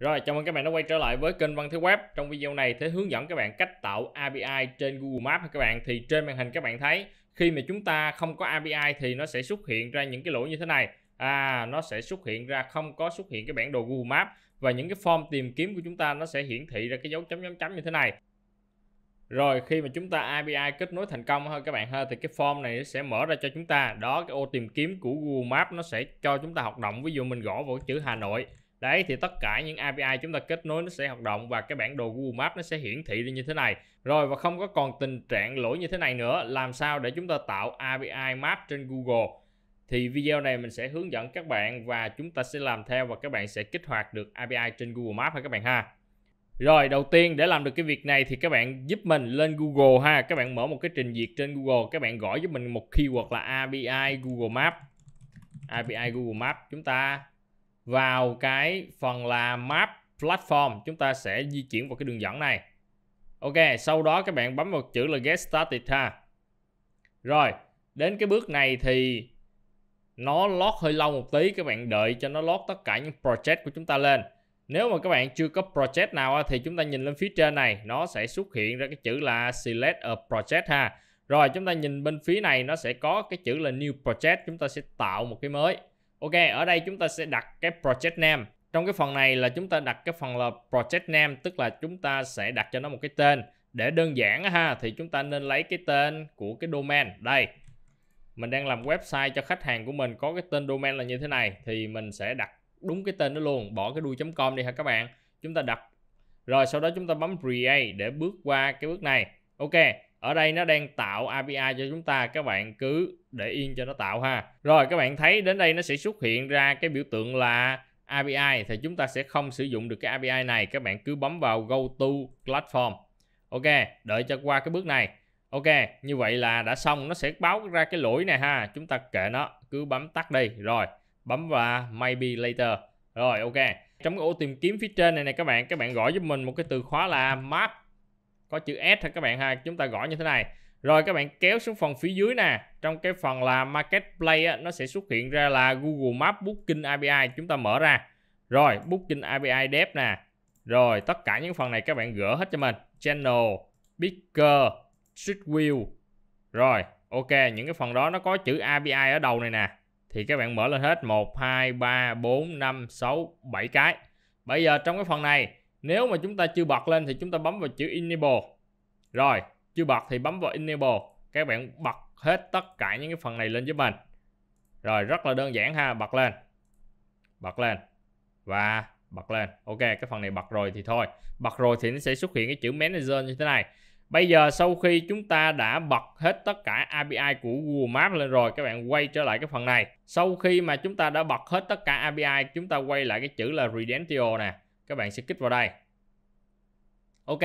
Rồi, chào mừng các bạn đã quay trở lại với kênh Văn Thế Web. Trong video này Thế hướng dẫn các bạn cách tạo API trên Google Maps các bạn thì trên màn hình các bạn thấy khi mà chúng ta không có API thì nó sẽ xuất hiện ra những cái lỗi như thế này. À, nó sẽ xuất hiện ra không có xuất hiện cái bản đồ Google Maps và những cái form tìm kiếm của chúng ta nó sẽ hiển thị ra cái dấu chấm chấm chấm như thế này. Rồi khi mà chúng ta API kết nối thành công thôi các bạn ha thì cái form này nó sẽ mở ra cho chúng ta. Đó cái ô tìm kiếm của Google Maps nó sẽ cho chúng ta hoạt động. Ví dụ mình gõ vào cái chữ Hà Nội đấy thì tất cả những API chúng ta kết nối nó sẽ hoạt động và cái bản đồ Google Maps nó sẽ hiển thị như thế này rồi và không có còn tình trạng lỗi như thế này nữa làm sao để chúng ta tạo API Map trên Google thì video này mình sẽ hướng dẫn các bạn và chúng ta sẽ làm theo và các bạn sẽ kích hoạt được API trên Google Maps ha các bạn ha rồi đầu tiên để làm được cái việc này thì các bạn giúp mình lên Google ha các bạn mở một cái trình duyệt trên Google các bạn gõ giúp mình một keyword là API Google Maps API Google Maps chúng ta vào cái phần là map platform chúng ta sẽ di chuyển vào cái đường dẫn này ok sau đó các bạn bấm vào chữ là get started ha rồi đến cái bước này thì nó lót hơi lâu một tí các bạn đợi cho nó lót tất cả những project của chúng ta lên nếu mà các bạn chưa có project nào thì chúng ta nhìn lên phía trên này nó sẽ xuất hiện ra cái chữ là select a project ha rồi chúng ta nhìn bên phía này nó sẽ có cái chữ là new project chúng ta sẽ tạo một cái mới Ok, ở đây chúng ta sẽ đặt cái project name. Trong cái phần này là chúng ta đặt cái phần là project name, tức là chúng ta sẽ đặt cho nó một cái tên. Để đơn giản ha, thì chúng ta nên lấy cái tên của cái domain. Đây, mình đang làm website cho khách hàng của mình có cái tên domain là như thế này. Thì mình sẽ đặt đúng cái tên đó luôn, bỏ cái đuôi .com đi ha các bạn. Chúng ta đặt. Rồi sau đó chúng ta bấm create để bước qua cái bước này. Ok, ở đây nó đang tạo API cho chúng ta các bạn cứ để yên cho nó tạo ha rồi các bạn thấy đến đây nó sẽ xuất hiện ra cái biểu tượng là API thì chúng ta sẽ không sử dụng được cái API này các bạn cứ bấm vào go to platform ok đợi cho qua cái bước này ok như vậy là đã xong nó sẽ báo ra cái lỗi này ha chúng ta kệ nó cứ bấm tắt đi rồi bấm vào maybe later rồi ok trong cái ô tìm kiếm phía trên này này các bạn các bạn gọi giúp mình một cái từ khóa là map có chữ S thôi các bạn ha chúng ta gõ như thế này rồi các bạn kéo xuống phần phía dưới nè trong cái phần là marketplace á, nó sẽ xuất hiện ra là Google Maps Booking API chúng ta mở ra rồi Booking API Dev nè rồi tất cả những phần này các bạn gỡ hết cho mình channel picker street view rồi ok những cái phần đó nó có chữ API ở đầu này nè thì các bạn mở lên hết 1 2 3 4 5 6 7 cái bây giờ trong cái phần này nếu mà chúng ta chưa bật lên thì chúng ta bấm vào chữ enable rồi chưa bật thì bấm vào enable các bạn bật hết tất cả những cái phần này lên với mình rồi rất là đơn giản ha bật lên bật lên và bật lên ok cái phần này bật rồi thì thôi bật rồi thì nó sẽ xuất hiện cái chữ manager như thế này bây giờ sau khi chúng ta đã bật hết tất cả API của Google Maps lên rồi các bạn quay trở lại cái phần này sau khi mà chúng ta đã bật hết tất cả API chúng ta quay lại cái chữ là Redentio nè các bạn sẽ kích vào đây ok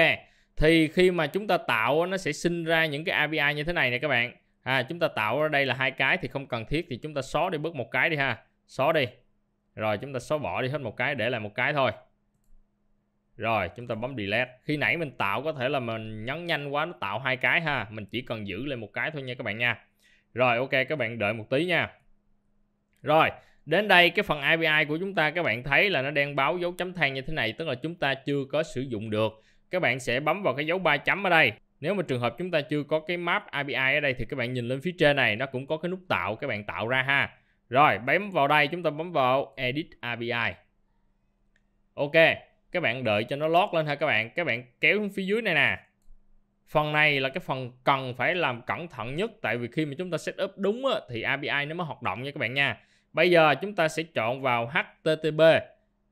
thì khi mà chúng ta tạo nó sẽ sinh ra những cái API như thế này nè các bạn à, chúng ta tạo ra đây là hai cái thì không cần thiết thì chúng ta xóa đi bước một cái đi ha xóa đi rồi chúng ta xóa bỏ đi hết một cái để lại một cái thôi rồi chúng ta bấm delete khi nãy mình tạo có thể là mình nhấn nhanh quá nó tạo hai cái ha mình chỉ cần giữ lại một cái thôi nha các bạn nha rồi ok các bạn đợi một tí nha rồi đến đây cái phần API của chúng ta các bạn thấy là nó đang báo dấu chấm than như thế này tức là chúng ta chưa có sử dụng được các bạn sẽ bấm vào cái dấu ba chấm ở đây nếu mà trường hợp chúng ta chưa có cái map API ở đây thì các bạn nhìn lên phía trên này nó cũng có cái nút tạo các bạn tạo ra ha rồi bấm vào đây chúng ta bấm vào edit API ok các bạn đợi cho nó lót lên ha các bạn các bạn kéo xuống phía dưới này nè phần này là cái phần cần phải làm cẩn thận nhất tại vì khi mà chúng ta setup đúng á, thì API nó mới hoạt động nha các bạn nha Bây giờ chúng ta sẽ chọn vào HTTP.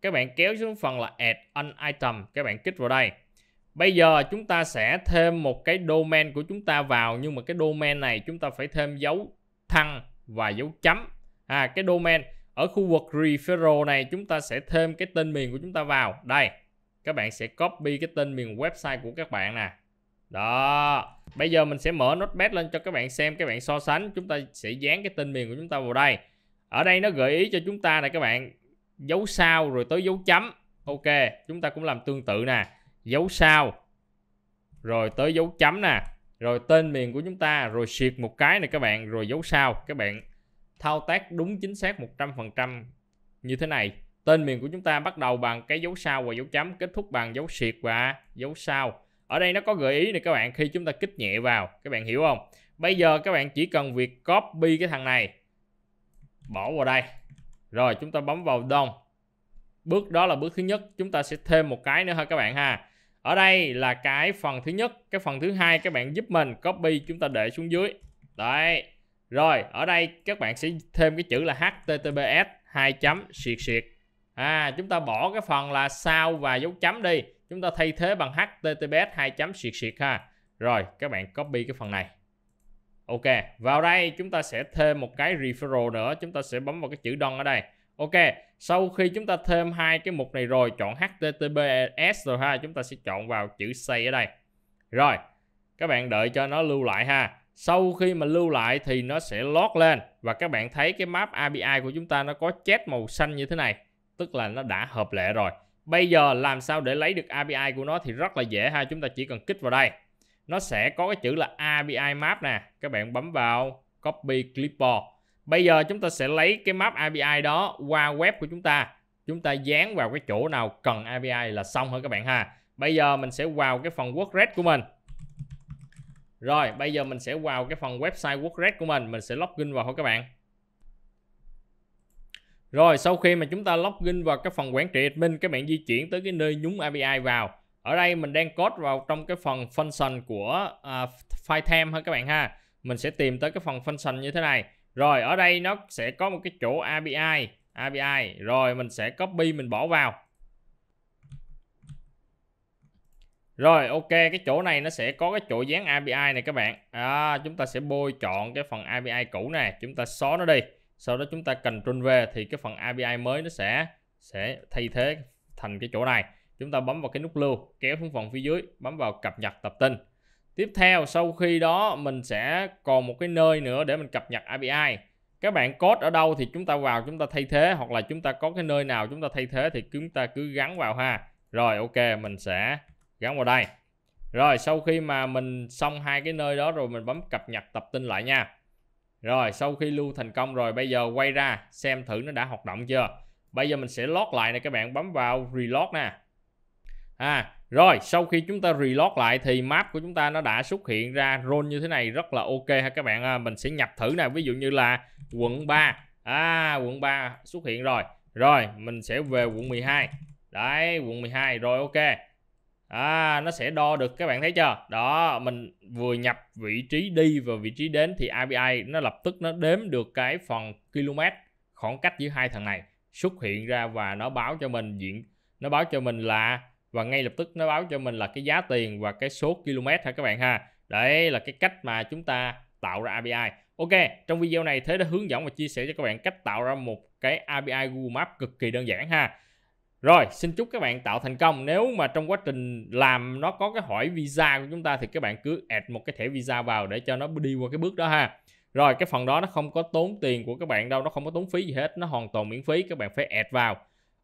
Các bạn kéo xuống phần là Add an Item. Các bạn kích vào đây. Bây giờ chúng ta sẽ thêm một cái domain của chúng ta vào. Nhưng mà cái domain này chúng ta phải thêm dấu thăng và dấu chấm. À, cái domain ở khu vực referral này chúng ta sẽ thêm cái tên miền của chúng ta vào. Đây. Các bạn sẽ copy cái tên miền website của các bạn nè. Đó. Bây giờ mình sẽ mở notepad lên cho các bạn xem. Các bạn so sánh. Chúng ta sẽ dán cái tên miền của chúng ta vào đây ở đây nó gợi ý cho chúng ta này các bạn dấu sao rồi tới dấu chấm ok chúng ta cũng làm tương tự nè dấu sao rồi tới dấu chấm nè rồi tên miền của chúng ta rồi xịt một cái này các bạn rồi dấu sao các bạn thao tác đúng chính xác 100% như thế này tên miền của chúng ta bắt đầu bằng cái dấu sao và dấu chấm kết thúc bằng dấu xịt và dấu sao ở đây nó có gợi ý này các bạn khi chúng ta kích nhẹ vào các bạn hiểu không bây giờ các bạn chỉ cần việc copy cái thằng này bỏ vào đây rồi chúng ta bấm vào đông bước đó là bước thứ nhất chúng ta sẽ thêm một cái nữa ha các bạn ha ở đây là cái phần thứ nhất cái phần thứ hai các bạn giúp mình copy chúng ta để xuống dưới đấy rồi ở đây các bạn sẽ thêm cái chữ là https 2 chấm xuyệt xuyệt à chúng ta bỏ cái phần là sao và dấu chấm đi chúng ta thay thế bằng https 2 chấm xuyệt xuyệt ha rồi các bạn copy cái phần này Ok, vào đây chúng ta sẽ thêm một cái referral nữa, chúng ta sẽ bấm vào cái chữ đon ở đây. Ok, sau khi chúng ta thêm hai cái mục này rồi, chọn HTTPS rồi ha, chúng ta sẽ chọn vào chữ xây ở đây. Rồi, các bạn đợi cho nó lưu lại ha. Sau khi mà lưu lại thì nó sẽ lót lên và các bạn thấy cái map API của chúng ta nó có chết màu xanh như thế này, tức là nó đã hợp lệ rồi. Bây giờ làm sao để lấy được API của nó thì rất là dễ ha, chúng ta chỉ cần kích vào đây nó sẽ có cái chữ là ABI map nè các bạn bấm vào copy clipboard bây giờ chúng ta sẽ lấy cái map ABI đó qua web của chúng ta chúng ta dán vào cái chỗ nào cần ABI là xong hả các bạn ha bây giờ mình sẽ vào cái phần WordPress của mình rồi bây giờ mình sẽ vào cái phần website WordPress của mình mình sẽ login vào hả các bạn rồi sau khi mà chúng ta login vào cái phần quản trị admin các bạn di chuyển tới cái nơi nhúng ABI vào ở đây mình đang code vào trong cái phần function của uh, file time ha các bạn ha mình sẽ tìm tới cái phần function như thế này rồi ở đây nó sẽ có một cái chỗ API API rồi mình sẽ copy mình bỏ vào rồi ok cái chỗ này nó sẽ có cái chỗ dán API này các bạn à, chúng ta sẽ bôi chọn cái phần API cũ này chúng ta xóa nó đi sau đó chúng ta Ctrl về thì cái phần API mới nó sẽ sẽ thay thế thành cái chỗ này chúng ta bấm vào cái nút lưu kéo xuống phần phía dưới bấm vào cập nhật tập tin tiếp theo sau khi đó mình sẽ còn một cái nơi nữa để mình cập nhật API các bạn code ở đâu thì chúng ta vào chúng ta thay thế hoặc là chúng ta có cái nơi nào chúng ta thay thế thì chúng ta cứ gắn vào ha rồi ok mình sẽ gắn vào đây rồi sau khi mà mình xong hai cái nơi đó rồi mình bấm cập nhật tập tin lại nha rồi sau khi lưu thành công rồi bây giờ quay ra xem thử nó đã hoạt động chưa bây giờ mình sẽ lót lại nè các bạn bấm vào reload nè à rồi sau khi chúng ta reload lại thì map của chúng ta nó đã xuất hiện ra role như thế này rất là ok ha các bạn à, mình sẽ nhập thử nè ví dụ như là quận 3 à quận 3 xuất hiện rồi rồi mình sẽ về quận 12 đấy quận 12 rồi ok à, nó sẽ đo được các bạn thấy chưa đó mình vừa nhập vị trí đi và vị trí đến thì API nó lập tức nó đếm được cái phần km khoảng cách giữa hai thằng này xuất hiện ra và nó báo cho mình diện nó báo cho mình là và ngay lập tức nó báo cho mình là cái giá tiền và cái số km ha các bạn ha đấy là cái cách mà chúng ta tạo ra API ok trong video này thế đã hướng dẫn và chia sẻ cho các bạn cách tạo ra một cái API Google Maps cực kỳ đơn giản ha rồi, xin chúc các bạn tạo thành công. Nếu mà trong quá trình làm nó có cái hỏi visa của chúng ta thì các bạn cứ add một cái thẻ visa vào để cho nó đi qua cái bước đó ha. Rồi, cái phần đó nó không có tốn tiền của các bạn đâu, nó không có tốn phí gì hết, nó hoàn toàn miễn phí, các bạn phải add vào.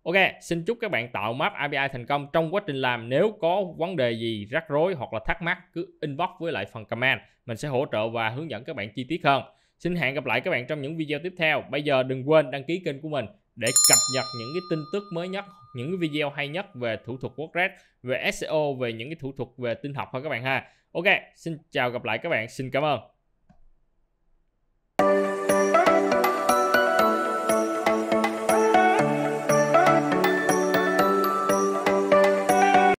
Ok, xin chúc các bạn tạo map API thành công trong quá trình làm. Nếu có vấn đề gì rắc rối hoặc là thắc mắc cứ inbox với lại phần comment. Mình sẽ hỗ trợ và hướng dẫn các bạn chi tiết hơn. Xin hẹn gặp lại các bạn trong những video tiếp theo. Bây giờ đừng quên đăng ký kênh của mình để cập nhật những cái tin tức mới nhất, những cái video hay nhất về thủ thuật WordPress, về SEO, về những cái thủ thuật về tin học hơn các bạn ha. Ok, xin chào gặp lại các bạn. Xin cảm ơn.